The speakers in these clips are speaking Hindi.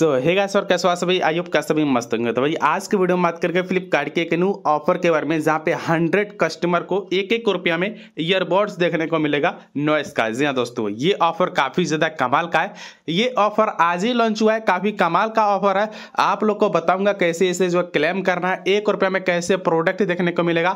सो हे गाइस और कैसे सभी आई होप कैसे भी मस्त होंगे तो भाई आज के वीडियो में बात करके फ्लिपकार्ट के एक न्यू ऑफर के बारे में जहाँ पे 100 कस्टमर को एक एक रुपया में ईयरबड्स देखने को मिलेगा नॉइस का जी हाँ दोस्तों ये ऑफर काफ़ी ज़्यादा कमाल का है ये ऑफर आज ही लॉन्च हुआ है काफ़ी कमाल का ऑफर है आप लोग को बताऊंगा कैसे इसे जो क्लेम करना है एक रुपया में कैसे प्रोडक्ट देखने को मिलेगा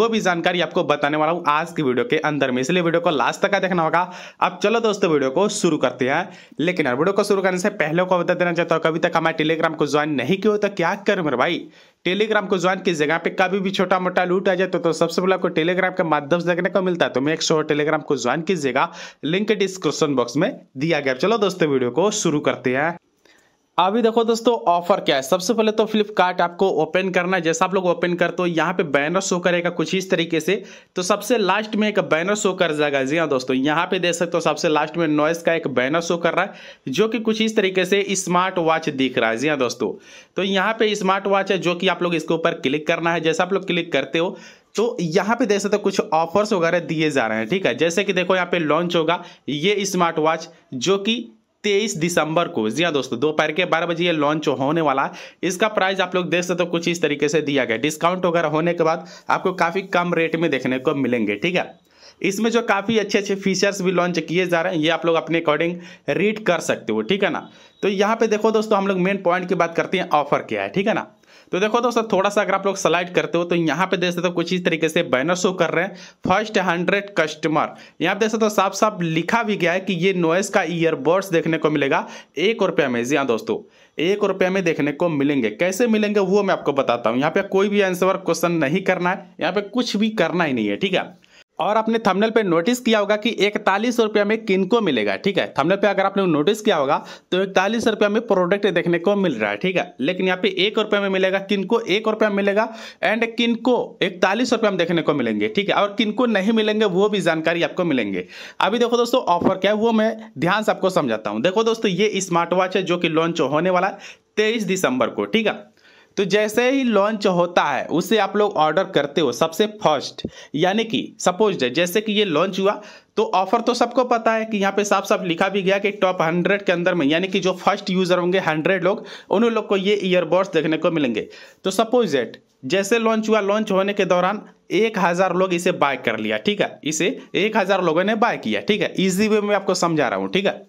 वो भी जानकारी आपको बताने वाला हूँ आज की वीडियो के अंदर में इसलिए वीडियो को लास्ट तक का देखना होगा अब चलो दोस्तों वीडियो को शुरू करते हैं लेकिन वीडियो को शुरू करने से पहले को बता देना देता हूँ कभी तक हमारे टेलीग्राम को ज्वाइन नहीं किया हो तो क्या करूँ मेरे भाई टेलीग्राम को ज्वाइन की जगह पे कभी भी छोटा मोटा लूट आ जाए तो, तो सबसे पहले आपको टेलीग्राम के माध्यम से देखने को मिलता है तो मैं एक श्योर टेलीग्राम को ज्वाइन कीजिएगा लिंक डिस्क्रिप्शन बॉक्स में दिया गया चलो दोस्तों वीडियो को शुरू करते हैं अभी देखो दोस्तों ऑफर क्या है सबसे पहले तो फ्लिपकार्ट आपको ओपन करना है जैसा आप लोग ओपन करते हो यहाँ पे बैनर शो करेगा कुछ इस तरीके से तो सबसे लास्ट में एक बैनर शो कर जाएगा जी हाँ दोस्तों यहाँ पे देख सकते हो सबसे लास्ट में नॉइस का एक बैनर शो कर रहा है जो कि कुछ इस तरीके से स्मार्ट वॉच दिख रहा है जी हाँ दोस्तों तो यहाँ पे स्मार्ट वॉच है जो कि आप लोग इसके ऊपर क्लिक करना है जैसा आप लोग क्लिक करते हो तो यहाँ पे देख सकते हो कुछ ऑफर्स वगैरह दिए जा रहे हैं ठीक है जैसे कि देखो यहाँ पे लॉन्च होगा ये स्मार्ट वॉच जो कि तेईस दिसंबर को जी हाँ दोस्तों दोपहर के बारह बजे ये लॉन्च होने वाला है इसका प्राइस आप लोग देख सकते हो तो कुछ इस तरीके से दिया गया डिस्काउंट वगैरह होने के बाद आपको काफ़ी कम रेट में देखने को मिलेंगे ठीक है इसमें जो काफ़ी अच्छे अच्छे फीचर्स भी लॉन्च किए जा रहे हैं ये आप लोग अपने अकॉर्डिंग रीड कर सकते हो ठीक है ना तो यहाँ पे देखो दोस्तों हम लोग मेन पॉइंट की बात करते हैं ऑफर क्या है ठीक है ना तो देखो दोस्तों थोड़ा सा अगर आप लोग स्लाइड करते हो तो यहाँ पे देख सकते हो कुछ इस तरीके से बैनर शो कर रहे हैं फर्स्ट हंड्रेड कस्टमर यहाँ पे देख सकते हो साफ साफ लिखा भी गया है कि ये नॉइस का ईयरबड्स देखने को मिलेगा एक रुपये में जी हाँ दोस्तों एक रुपये में देखने को मिलेंगे कैसे मिलेंगे वो मैं आपको बताता हूँ यहाँ पे कोई भी आंसर क्वेश्चन नहीं करना है यहाँ पे कुछ भी करना ही नहीं है ठीक है और आपने थंबनेल पे नोटिस किया होगा कि इकतालीस रुपया में किनको मिलेगा ठीक है थंबनेल पे अगर आपने नोटिस किया होगा तो इकतालीस रुपया में प्रोडक्ट देखने को मिल रहा है ठीक है लेकिन यहाँ पे एक रुपया में मिलेगा किनको एक रुपया में मिलेगा एंड किनको इकतालीस रुपया में देखने को मिलेंगे ठीक है और किनको नहीं मिलेंगे वो भी जानकारी आपको मिलेंगे अभी देखो दोस्तों ऑफर क्या है वो मैं ध्यान से आपको समझाता हूँ देखो दोस्तों ये स्मार्ट वॉच है जो कि लॉन्च होने वाला है तेईस दिसंबर को ठीक है तो जैसे ही लॉन्च होता है उसे आप लोग ऑर्डर करते हो सबसे फर्स्ट यानी कि सपोज जैसे कि ये लॉन्च हुआ तो ऑफर तो सबको पता है कि यहाँ पे साफ साफ लिखा भी गया कि टॉप हंड्रेड के अंदर में यानी कि जो फर्स्ट यूजर होंगे हंड्रेड लोग उन लोग को ये ईयरबड्स देखने को मिलेंगे तो सपोज दैट जैसे लॉन्च हुआ लॉन्च होने के दौरान एक हज़ार लोग इसे बाय कर लिया ठीक है इसे एक हज़ार लोगों ने बाय किया ठीक है इजी वे में आपको समझा रहा हूँ ठीक है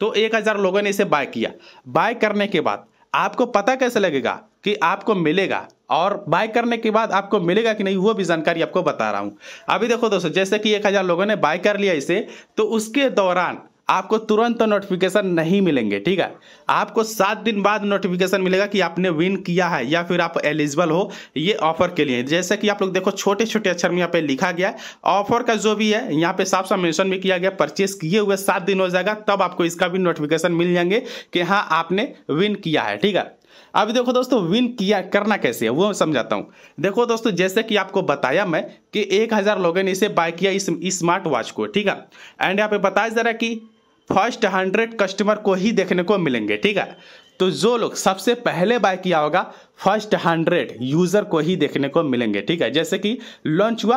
तो एक हज़ार लोगों ने इसे बाय किया बाय करने के बाद आपको पता कैसे लगेगा कि आपको मिलेगा और बाय करने के बाद आपको मिलेगा कि नहीं वो भी जानकारी आपको बता रहा हूँ अभी देखो दोस्तों जैसे कि एक हज़ार लोगों ने बाय कर लिया इसे तो उसके दौरान आपको तुरंत तो नोटिफिकेशन नहीं मिलेंगे ठीक है आपको सात दिन बाद नोटिफिकेशन मिलेगा कि आपने विन किया है या फिर आप एलिजिबल हो ये ऑफर के लिए जैसे कि आप लोग देखो छोटे छोटे अक्षर में यहाँ पे लिखा गया है ऑफर का जो भी है यहाँ पे साफ साफ मेंशन भी किया गया परचेस किए हुए सात दिन हो जाएगा तब आपको इसका भी नोटिफिकेशन मिल जाएंगे कि हाँ आपने विन किया है ठीक है अभी देखो दोस्तों विन किया करना कैसे है वो समझाता हूँ देखो दोस्तों जैसे कि आपको बताया मैं कि एक हज़ार लोगों ने इसे बाय किया इस स्मार्ट वॉच को ठीक है एंड यहाँ पे बताया ज़रा कि फर्स्ट हंड्रेड कस्टमर को ही देखने को मिलेंगे ठीक है तो जो लोग सबसे पहले बाय किया होगा फर्स्ट हंड्रेड यूज़र को ही देखने को मिलेंगे ठीक है जैसे कि लॉन्च हुआ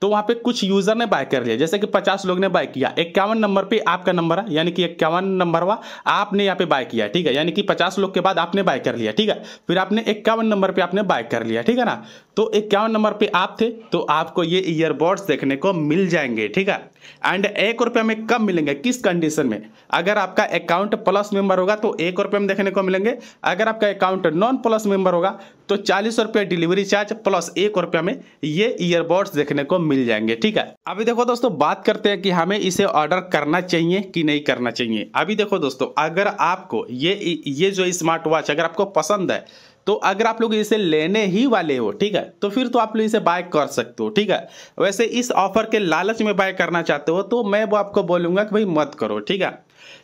तो वहाँ पे कुछ यूज़र ने बाय कर लिया जैसे कि 50 लोग ने बाय किया इक्यावन नंबर पे आपका नंबर है यानी कि इक्यावन नंबर हुआ आपने यहाँ पे बाय किया ठीक है यानी कि 50 लोग के बाद आपने बाय कर लिया ठीक है फिर आपने इक्यावन नंबर पे आपने बाय कर लिया ठीक है ना तो इक्यावन नंबर पे आप थे तो आपको ये ईयरबड्स देखने को मिल जाएंगे ठीक है एंड एक रुपये में कब मिलेंगे किस कंडीशन में अगर आपका अकाउंट प्लस मेंबर होगा तो एक रुपये में देखने को मिलेंगे अगर आपका अकाउंट नॉन प्लस मेंबर होगा तो चालीस रुपया डिलीवरी चार्ज प्लस एक रुपया में ये ईयरबड्स देखने को मिल जाएंगे ठीक है अभी देखो दोस्तों बात करते हैं कि हमें इसे ऑर्डर करना चाहिए कि नहीं करना चाहिए अभी देखो दोस्तों अगर आपको ये ये जो स्मार्ट वॉच अगर आपको पसंद है तो अगर आप लोग इसे लेने ही वाले हो ठीक है तो फिर तो आप लोग इसे बाय कर सकते हो ठीक है वैसे इस ऑफर के लालच में बाय करना चाहते हो तो मैं वो आपको बोलूँगा कि भाई मत करो ठीक है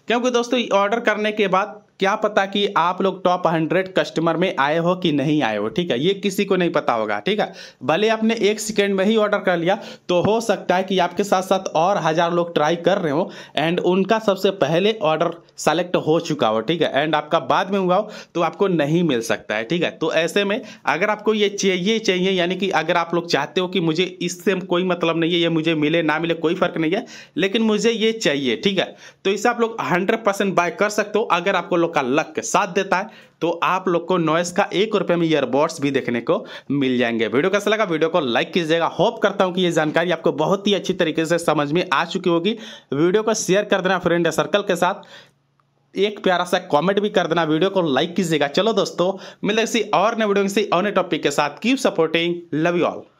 क्योंकि दोस्तों ऑर्डर करने के बाद क्या पता कि आप लोग टॉप हंड्रेड कस्टमर में आए हो कि नहीं आए हो ठीक है ये किसी को नहीं पता होगा ठीक है भले आपने एक सेकेंड में ही ऑर्डर कर लिया तो हो सकता है कि आपके साथ साथ और हज़ार लोग ट्राई कर रहे हो एंड उनका सबसे पहले ऑर्डर सेलेक्ट हो चुका हो ठीक है एंड आपका बाद में हुआ हो तो आपको नहीं मिल सकता है ठीक है तो ऐसे में अगर आपको ये चाहिए चाहिए यानी कि अगर आप लोग चाहते हो कि मुझे इससे कोई मतलब नहीं है ये मुझे मिले ना मिले कोई फ़र्क नहीं है लेकिन मुझे ये चाहिए ठीक है तो इसे आप लोग हंड्रेड बाय कर सकते हो अगर आपको लोग का लक साथ देता है तो आप लोग को नॉइस का एक रुपये में ईयरबड्स भी देखने को मिल जाएंगे वीडियो कैसा लगा वीडियो को लाइक कीजिएगा होप करता हूं कि ये जानकारी आपको बहुत ही अच्छी तरीके से समझ में आ चुकी होगी वीडियो को शेयर कर देना फ्रेंड सर्कल के साथ एक प्यारा सा कमेंट भी कर देना वीडियो को लाइक कीजिएगा चलो दोस्तों मिलते किसी और नए वीडियो किसी और नए टॉपिक के साथ keep supporting love you all